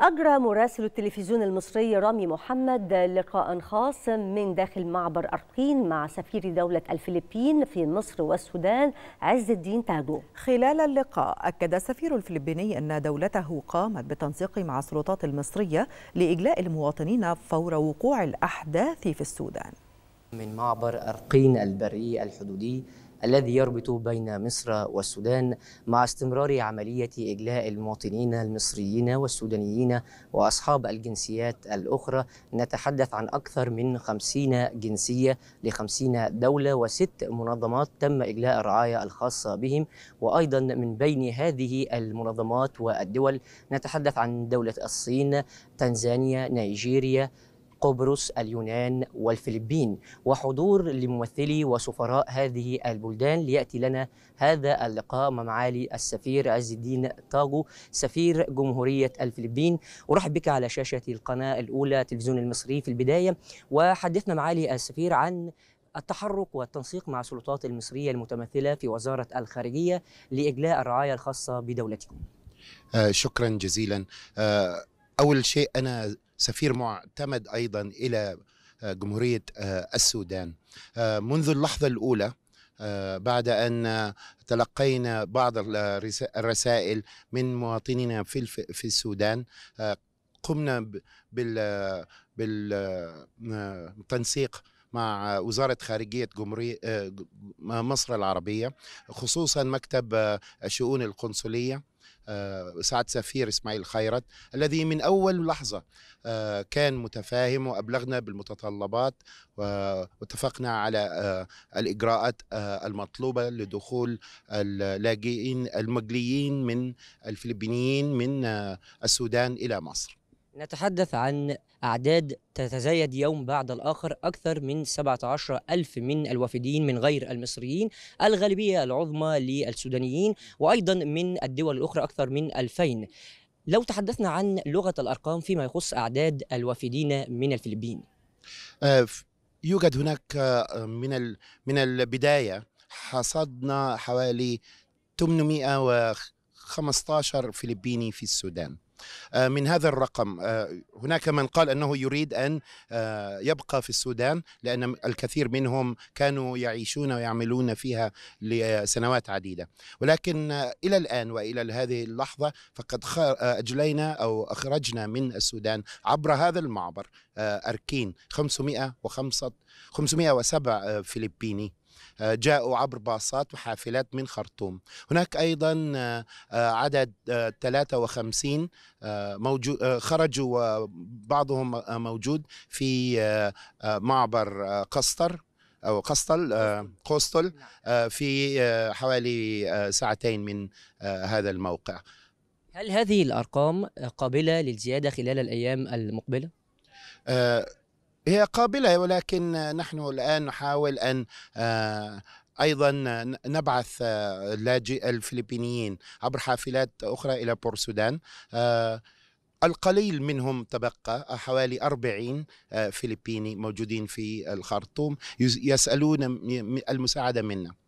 أجرى مراسل التلفزيون المصري رامي محمد لقاء خاص من داخل معبر أرقين مع سفير دولة الفلبين في مصر والسودان عز الدين تاجو خلال اللقاء أكد السفير الفلبيني أن دولته قامت بتنسيق مع السلطات المصرية لإجلاء المواطنين فور وقوع الأحداث في السودان من معبر أرقين البري الحدودي الذي يربط بين مصر والسودان مع استمرار عملية إجلاء المواطنين المصريين والسودانيين وأصحاب الجنسيات الأخرى نتحدث عن أكثر من 50 جنسية ل 50 دولة وست منظمات تم إجلاء الرعاية الخاصة بهم وأيضا من بين هذه المنظمات والدول نتحدث عن دولة الصين تنزانيا نيجيريا قبرص اليونان والفلبين وحضور لممثلي وسفراء هذه البلدان ليأتي لنا هذا اللقاء مع معالي السفير عز الدين طاغو سفير جمهورية الفلبين أرحب بك على شاشة القناة الأولى تلفزيون المصري في البداية وحدثنا معالي السفير عن التحرك والتنسيق مع السلطات المصرية المتمثلة في وزارة الخارجية لإجلاء الرعاية الخاصة بدولتكم آه شكرا جزيلا آه أول شيء أنا سفير معتمد ايضا الى آه، جمهوريه آه، السودان آه، منذ اللحظه الاولى بعد ان تلقينا بعض الرسائل من مواطنينا في في السودان قمنا بال بالتنسيق مع وزارة خارجية جمهورية مصر العربية خصوصا مكتب الشؤون القنصلية آه، سعد سفير اسماعيل خيرت الذي من اول لحظه آه، كان متفاهم وابلغنا بالمتطلبات واتفقنا على آه، الاجراءات المطلوبه لدخول اللاجئين المجليين من الفلبينيين من السودان الى مصر. نتحدث عن أعداد تتزايد يوم بعد الآخر أكثر من 17 ألف من الوافدين من غير المصريين الغالبية العظمى للسودانيين وأيضا من الدول الأخرى أكثر من 2000 لو تحدثنا عن لغة الأرقام فيما يخص أعداد الوافدين من الفلبين آه، يوجد هناك آه، من من البداية حصدنا حوالي 815 فلبيني في السودان آه، من هذا الرقم آه، هناك من قال أنه يريد أن آه، يبقى في السودان لأن الكثير منهم كانوا يعيشون ويعملون فيها لسنوات عديدة ولكن إلى الآن وإلى هذه اللحظة فقد أجلينا أو أخرجنا من السودان عبر هذا المعبر أركين 505 507 فلبيني آه، جاءوا عبر باصات وحافلات من خرطوم هناك أيضا آه، آه، عدد 53 موجود خرجوا وبعضهم موجود في معبر قسطر او قسطل قسطل نعم. في حوالي ساعتين من هذا الموقع هل هذه الارقام قابله للزياده خلال الايام المقبله هي قابلة ولكن نحن الآن نحاول أن آه، ايضا نبعث آه، اللاجئ الفلبينيين عبر حافلات اخرى الى بورسودان آه، القليل منهم تبقى حوالي 40 فلبيني موجودين في الخرطوم يسألون المساعدة منا